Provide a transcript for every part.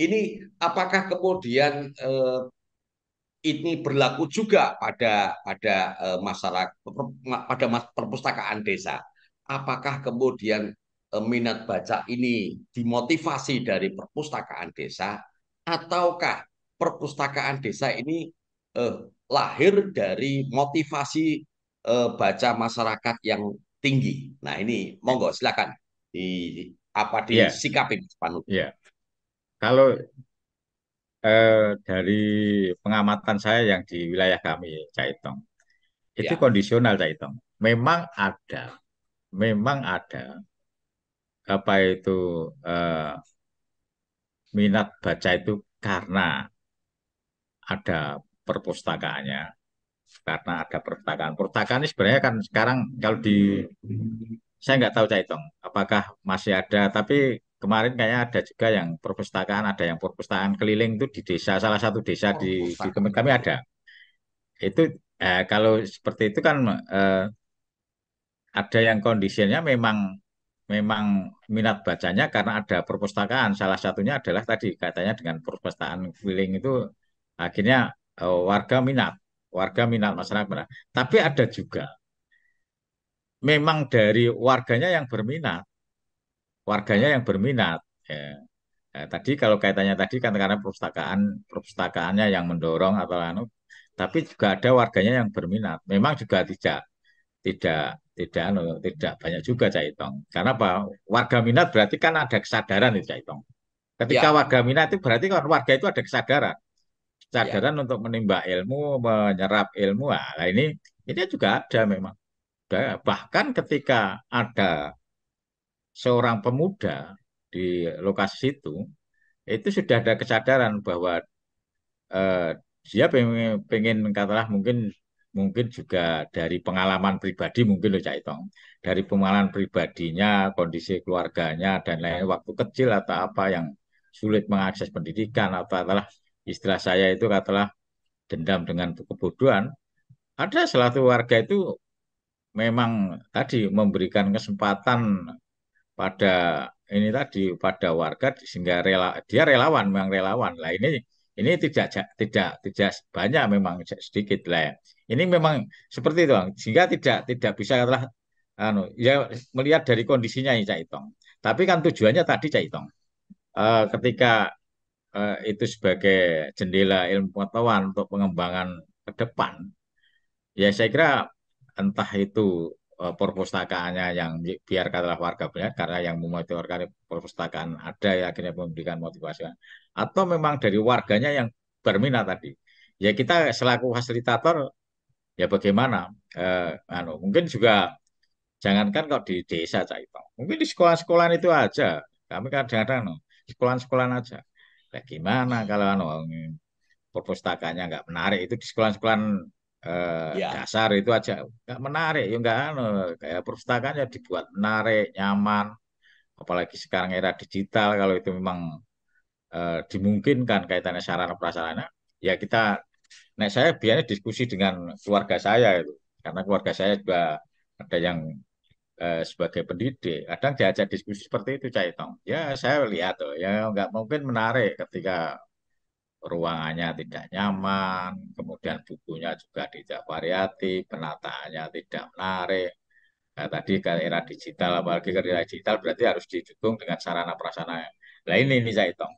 Ini apakah kemudian eh, ini berlaku juga pada pada eh, masyarakat pada mas, perpustakaan desa? Apakah kemudian eh, minat baca ini dimotivasi dari perpustakaan desa ataukah perpustakaan desa ini eh, lahir dari motivasi eh, baca masyarakat yang tinggi. Nah ini monggo silakan di apa iya. disikapi yeah. Mas Yeah. Kalau eh, dari pengamatan saya yang di wilayah kami Caitong, itu Ya, kondisional Caitong. Memang ada, memang ada apa itu eh, minat baca itu karena ada perpustakaannya, karena ada perpustakaan. Perpustakaan ini sebenarnya kan sekarang kalau di saya nggak tahu Caitong, apakah masih ada, tapi kemarin kayaknya ada juga yang perpustakaan, ada yang perpustakaan keliling itu di desa, salah satu desa oh, di, di tempat kami ada. Itu eh, kalau seperti itu kan eh, ada yang kondisinya memang memang minat bacanya karena ada perpustakaan. Salah satunya adalah tadi katanya dengan perpustakaan keliling itu akhirnya eh, warga minat, warga minat masyarakat. Tapi ada juga memang dari warganya yang berminat warganya yang berminat. Ya. Ya, tadi kalau kaitannya tadi kan karena perpustakaan perpustakaannya yang mendorong atau anu, tapi juga ada warganya yang berminat. Memang juga tidak tidak tidak anu, tidak banyak juga Caitong. Karena apa? Warga minat berarti kan ada kesadaran itu Caitong. Ketika ya. warga minat itu berarti kan warga itu ada kesadaran. Ya. Kesadaran ya. untuk menimba ilmu, menyerap ilmu. Nah, ini ini juga ada memang. Bahkan ketika ada seorang pemuda di lokasi itu itu sudah ada kesadaran bahwa eh, dia pengen, pengen katalah mungkin mungkin juga dari pengalaman pribadi mungkin loh caitong dari pengalaman pribadinya kondisi keluarganya dan lain waktu kecil atau apa yang sulit mengakses pendidikan atau katalah istilah saya itu katalah dendam dengan kebodohan ada salah satu warga itu memang tadi memberikan kesempatan pada ini tadi pada warga sehingga rela dia relawan memang relawan lah ini ini tidak tidak tidak banyak memang sedikit lah ini memang seperti itu sehingga tidak tidak bisa katalah anu ya melihat dari kondisinya ini Cak tapi kan tujuannya tadi Cak Itong eh, ketika uh, itu sebagai jendela ilmu pengetahuan untuk pengembangan ke depan ya saya kira entah itu Eh, perpustakaannya yang biar katalah warga melihat karena yang memotivasi perpustakaan ada ya akhirnya memberikan motivasi atau memang dari warganya yang berminat tadi ya kita selaku fasilitator ya bagaimana eh, anu mungkin juga jangankan kok di desa cah itu mungkin di sekolah-sekolah itu aja kami kadang-kadang no, anu, sekolah-sekolah aja bagaimana kalau anu perpustakaannya nggak menarik itu di sekolah-sekolah eh, ya. dasar itu aja nggak menarik ya nggak anu kayak perpustakaan ya dibuat menarik nyaman apalagi sekarang era digital kalau itu memang eh, dimungkinkan kaitannya sarana prasarana ya kita nah saya biasanya diskusi dengan keluarga saya itu karena keluarga saya juga ada yang eh, sebagai pendidik kadang diajak diskusi seperti itu Caitong ya saya lihat tuh ya nggak mungkin menarik ketika ruangannya tidak nyaman, kemudian bukunya juga tidak variatif, penataannya tidak menarik. Nah, tadi ke era digital, apalagi ke era digital berarti harus didukung dengan sarana prasarana. Nah ini ini saya hitung.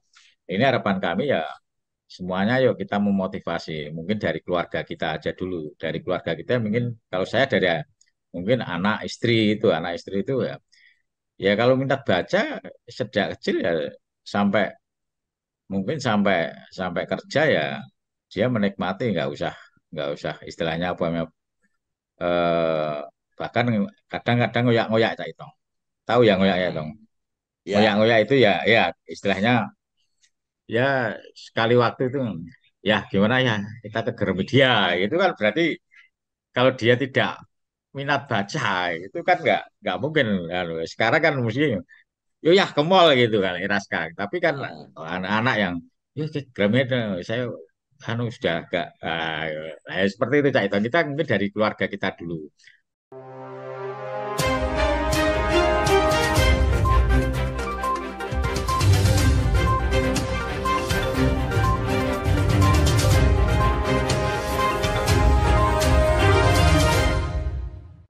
Ini harapan kami ya semuanya yuk kita memotivasi. Mungkin dari keluarga kita aja dulu. Dari keluarga kita mungkin kalau saya dari mungkin anak istri itu anak istri itu ya ya kalau minta baca sejak kecil ya sampai mungkin sampai sampai kerja ya dia menikmati nggak usah nggak usah istilahnya apa namanya eh, bahkan kadang-kadang ngoyak-ngoyak cah itu tahu ya ngoyak ya dong ya. ngoyak-ngoyak itu ya ya istilahnya ya sekali waktu itu ya gimana ya kita ke media itu kan berarti kalau dia tidak minat baca itu kan nggak nggak mungkin kan. sekarang kan mesti yo ya, ya ke mall gitu kan Iraska tapi kan anak-anak yang ya Gramedia saya anu sudah agak uh, seperti itu cak itu kita mungkin dari keluarga kita dulu